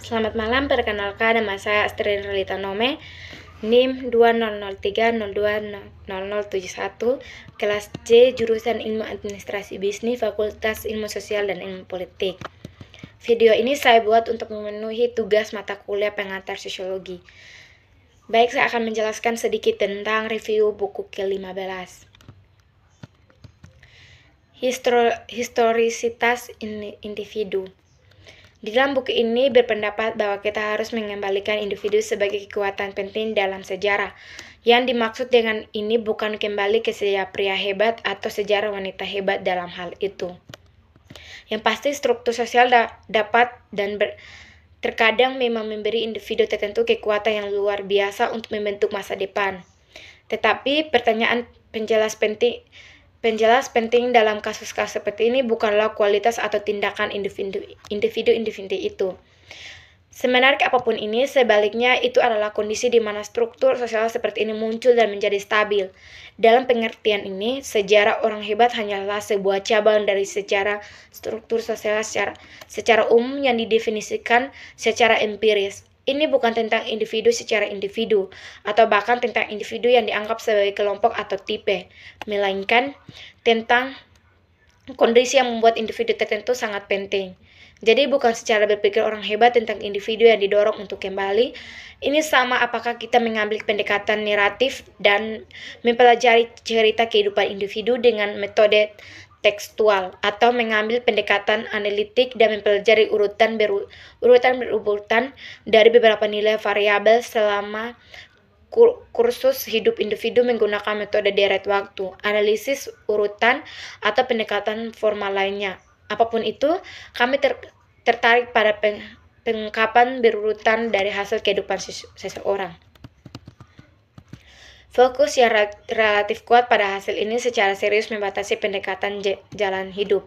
Selamat malam, perkenalkan nama saya Astrid Relita Nome, NIM 2003020071, kelas C, jurusan Ilmu Administrasi Bisnis, Fakultas Ilmu Sosial dan Ilmu Politik. Video ini saya buat untuk memenuhi tugas mata kuliah pengantar sosiologi. Baik, saya akan menjelaskan sedikit tentang review buku ke-15. Histori- historisitas individu. Di dalam buku ini berpendapat bahwa kita harus mengembalikan individu sebagai kekuatan penting dalam sejarah. Yang dimaksud dengan ini bukan kembali ke sejarah pria hebat atau sejarah wanita hebat dalam hal itu. Yang pasti struktur sosial da dapat dan ber terkadang memang memberi individu tertentu kekuatan yang luar biasa untuk membentuk masa depan. Tetapi pertanyaan penjelas penting Penjelas penting dalam kasus-kasus seperti ini bukanlah kualitas atau tindakan individu-individu itu. Semenarik apapun ini, sebaliknya itu adalah kondisi di mana struktur sosial seperti ini muncul dan menjadi stabil. Dalam pengertian ini, sejarah orang hebat hanyalah sebuah cabang dari sejarah struktur sosial secara, secara umum yang didefinisikan secara empiris. Ini bukan tentang individu secara individu, atau bahkan tentang individu yang dianggap sebagai kelompok atau tipe, melainkan tentang kondisi yang membuat individu tertentu sangat penting. Jadi bukan secara berpikir orang hebat tentang individu yang didorong untuk kembali. Ini sama apakah kita mengambil pendekatan naratif dan mempelajari cerita kehidupan individu dengan metode tekstual atau mengambil pendekatan analitik dan mempelajari urutan berurutan urutan berurutan dari beberapa nilai variabel selama kursus hidup individu menggunakan metode deret waktu, analisis urutan atau pendekatan formal lainnya. Apapun itu, kami ter, tertarik pada peng, pengungkapan berurutan dari hasil kehidupan seseorang. Fokus yang relatif kuat pada hasil ini secara serius membatasi pendekatan jalan hidup.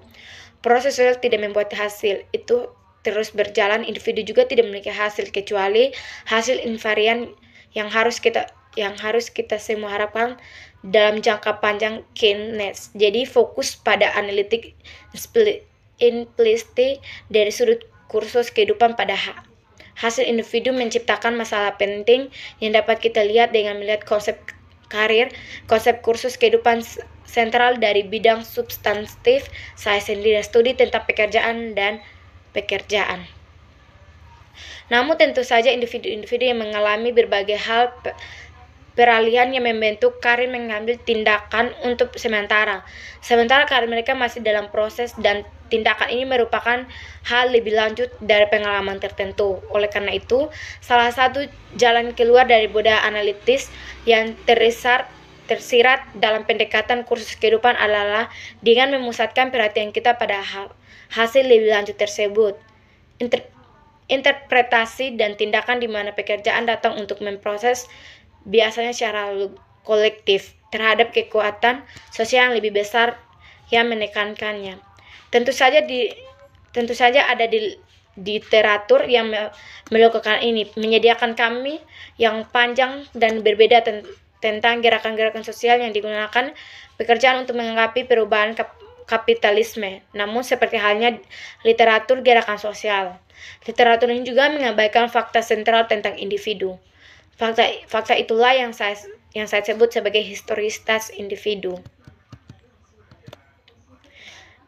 Proses sosial tidak membuat hasil, itu terus berjalan, individu juga tidak memiliki hasil kecuali hasil invarian yang harus kita yang harus kita semua harapkan dalam jangka panjang Keynes. Jadi fokus pada analitik implicit dari sudut kursus kehidupan pada hak hasil individu menciptakan masalah penting yang dapat kita lihat dengan melihat konsep karir, konsep kursus kehidupan sentral dari bidang substantif saya sendiri studi tentang pekerjaan dan pekerjaan. Namun tentu saja individu-individu yang mengalami berbagai hal peralihan yang membentuk karir mengambil tindakan untuk sementara. Sementara karir mereka masih dalam proses dan Tindakan ini merupakan hal lebih lanjut dari pengalaman tertentu. Oleh karena itu, salah satu jalan keluar dari budaya analitis yang terisar tersirat dalam pendekatan kursus kehidupan adalah dengan memusatkan perhatian kita pada hal, hasil lebih lanjut tersebut. Inter, interpretasi dan tindakan di mana pekerjaan datang untuk memproses biasanya secara kolektif terhadap kekuatan sosial yang lebih besar yang menekankannya. Tentu saja di tentu saja ada di literatur yang melakukan ini menyediakan kami yang panjang dan berbeda ten, tentang gerakan-gerakan sosial yang digunakan pekerjaan untuk menganggapi perubahan kap, kapitalisme. Namun seperti halnya literatur gerakan sosial, literatur ini juga mengabaikan fakta sentral tentang individu. Fakta fakta itulah yang saya yang saya sebut sebagai historisitas individu.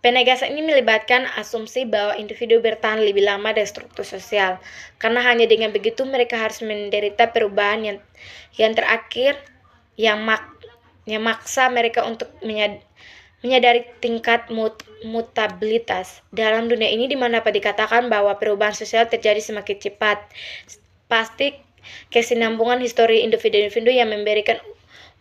Penegasan ini melibatkan asumsi bahwa individu bertahan lebih lama dari struktur sosial, karena hanya dengan begitu mereka harus menderita perubahan yang yang terakhir yang mak yang maksa mereka untuk menyadari menyadari tingkat mut mutabilitas. Dalam dunia ini di mana dapat dikatakan bahwa perubahan sosial terjadi semakin cepat. Pasti kesinambungan histori individu-individu yang memberikan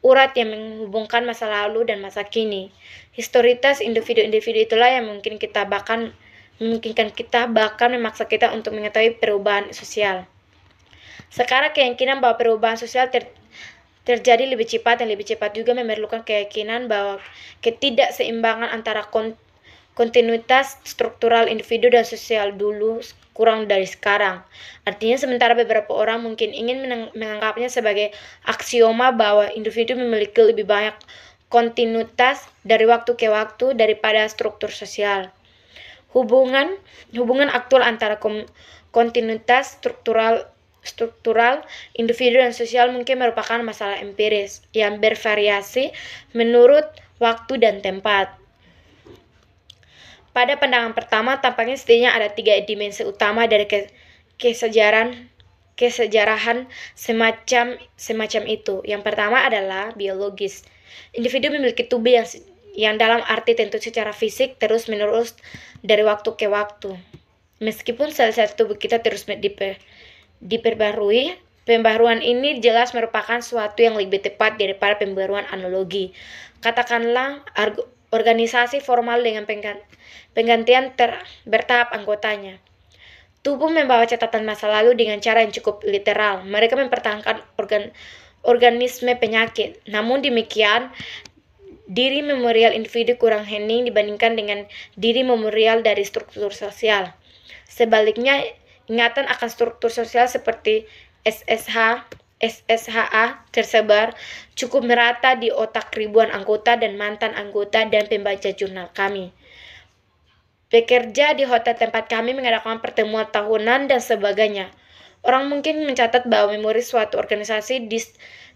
urat yang menghubungkan masa lalu dan masa kini. Historitas individu-individu itulah yang mungkin kita bahkan memungkinkan kita bahkan memaksa kita untuk mengetahui perubahan sosial. Sekarang keyakinan bahwa perubahan sosial ter terjadi lebih cepat dan lebih cepat juga memerlukan keyakinan bahwa ketidakseimbangan antara kont kontinuitas struktural individu dan sosial dulu kurang dari sekarang. Artinya sementara beberapa orang mungkin ingin menganggapnya sebagai aksioma bahwa individu memiliki lebih banyak kontinuitas dari waktu ke waktu daripada struktur sosial. Hubungan hubungan aktual antara kontinuitas struktural struktural individu dan sosial mungkin merupakan masalah empiris yang bervariasi menurut waktu dan tempat. Pada pandangan pertama, tampaknya setidaknya ada tiga dimensi utama dari ke kesejaran kesejarahan semacam semacam itu. Yang pertama adalah biologis. Individu memiliki tubuh yang yang dalam arti tentu secara fisik terus menerus dari waktu ke waktu. Meskipun sel-sel tubuh kita terus diper, diperbarui, pembaruan ini jelas merupakan suatu yang lebih tepat daripada pembaruan analogi. Katakanlah organisasi formal dengan penggantian ter bertahap anggotanya. Tubuh membawa catatan masa lalu dengan cara yang cukup literal. Mereka mempertahankan organ organisme penyakit. Namun demikian, diri memorial individu kurang hening dibandingkan dengan diri memorial dari struktur sosial. Sebaliknya, ingatan akan struktur sosial seperti SSH SSHA tersebar cukup merata di otak ribuan anggota dan mantan anggota dan pembaca jurnal kami. Bekerja di hotel tempat kami mengadakan pertemuan tahunan dan sebagainya. Orang mungkin mencatat bahwa memori suatu organisasi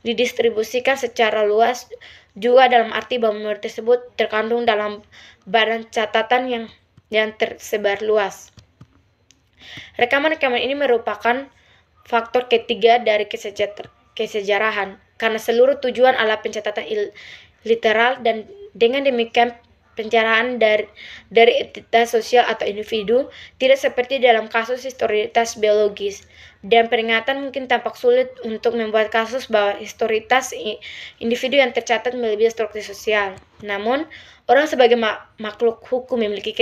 didistribusikan secara luas juga dalam arti bahwa memori tersebut terkandung dalam barang catatan yang yang tersebar luas. Rekaman-rekaman ini merupakan faktor ketiga dari kesejarahan karena seluruh tujuan ala pencatatan il, literal dan dengan demikian pencerahan dari, dari entitas sosial atau individu tidak seperti dalam kasus historitas biologis dan peringatan mungkin tampak sulit untuk membuat kasus bahwa historitas individu yang tercatat melebihi struktur sosial. Namun, orang sebagai makhluk hukum memiliki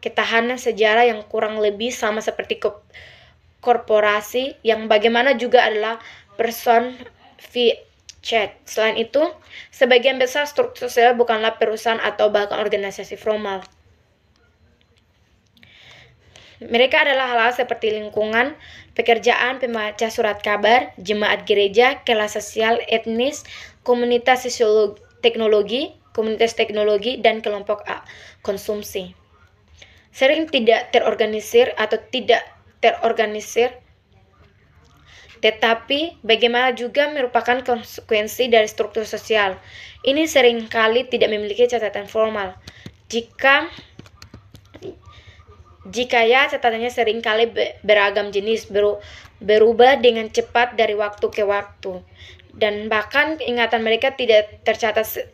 ketahanan sejarah yang kurang lebih sama seperti korporasi yang bagaimana juga adalah person fee chat Selain itu, sebagian besar struktur sosial bukanlah perusahaan atau bahkan organisasi formal. Mereka adalah hal-hal seperti lingkungan, pekerjaan, pembaca surat kabar, jemaat gereja, kelas sosial, etnis, komunitas sosiologi, teknologi, komunitas teknologi, dan kelompok A, konsumsi. Sering tidak terorganisir atau tidak terorganisir tetapi bagaimana juga merupakan konsekuensi dari struktur sosial. Ini seringkali tidak memiliki catatan formal. Jika jika ya catatannya seringkali beragam jenis berubah dengan cepat dari waktu ke waktu dan bahkan ingatan mereka tidak tercatat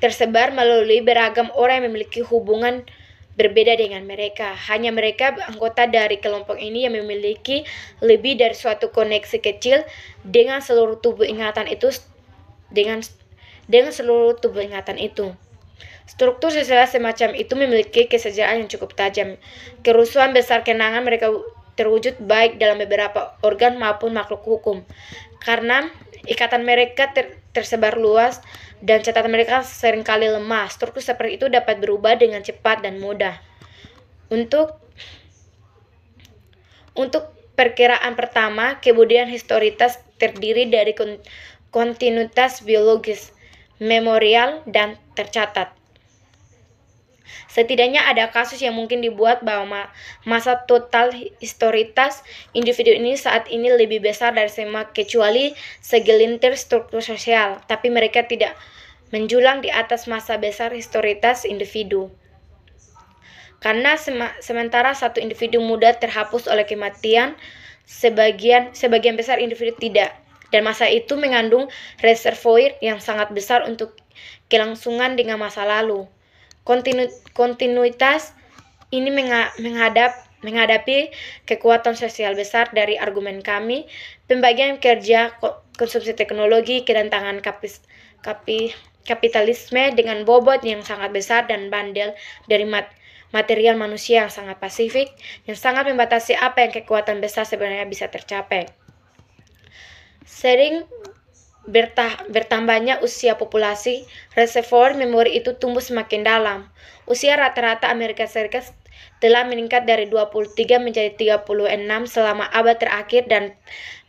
tersebar melalui beragam orang yang memiliki hubungan berbeda dengan mereka. Hanya mereka anggota dari kelompok ini yang memiliki lebih dari suatu koneksi kecil dengan seluruh tubuh ingatan itu dengan dengan seluruh tubuh ingatan itu. Struktur sosial semacam itu memiliki kesejaan yang cukup tajam. Kerusuhan besar kenangan mereka terwujud baik dalam beberapa organ maupun makhluk hukum karena ikatan mereka ter tersebar luas dan catatan mereka seringkali lemah. Struktur seperti itu dapat berubah dengan cepat dan mudah. Untuk untuk perkiraan pertama, kemudian historitas terdiri dari kontinuitas biologis, memorial, dan tercatat. Setidaknya ada kasus yang mungkin dibuat bahwa masa total historitas individu ini saat ini lebih besar dari semua kecuali segelintir struktur sosial, tapi mereka tidak menjulang di atas masa besar historitas individu. Karena sementara satu individu muda terhapus oleh kematian, sebagian sebagian besar individu tidak dan masa itu mengandung reservoir yang sangat besar untuk kelangsungan dengan masa lalu. Kontinu kontinuitas ini menghadap menghadapi kekuatan sosial besar dari argumen kami, pembagian kerja konsumsi teknologi, kedatangan kapis, kapi, kapitalisme dengan bobot yang sangat besar dan bandel dari mat, material manusia yang sangat pasifik, yang sangat membatasi apa yang kekuatan besar sebenarnya bisa tercapai. Sering Bertah, bertambahnya usia populasi, reservoir memori itu tumbuh semakin dalam. Usia rata-rata Amerika Serikat telah meningkat dari 23 menjadi 36 selama abad terakhir dan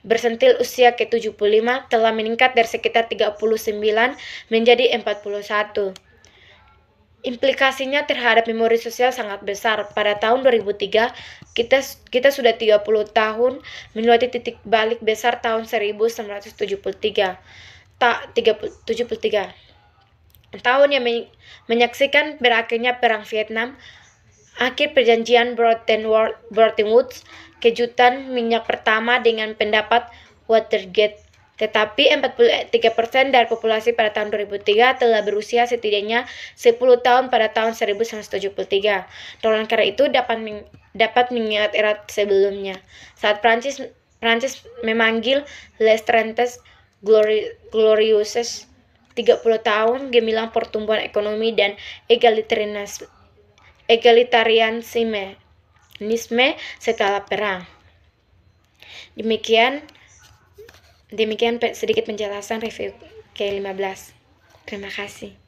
bersentil usia ke-75 telah meningkat dari sekitar 39 menjadi 41 implikasinya terhadap memori sosial sangat besar. Pada tahun 2003, kita kita sudah 30 tahun melewati titik balik besar tahun 1973. Tak 30, 73. Tahun yang menyaksikan berakhirnya perang Vietnam, akhir perjanjian Bretton Woods, kejutan minyak pertama dengan pendapat Watergate tetapi 43% dari populasi pada tahun 2003 telah berusia setidaknya 10 tahun pada tahun 1973. Toleran karena itu dapat dapat mengingat erat sebelumnya. Saat Prancis Prancis memanggil Les Trentes Glori Gloriuses 30 tahun gemilang pertumbuhan ekonomi dan egalitarianisme nisme setelah perang. Demikian Demikian sedikit penjelasan review K15. Terima kasih.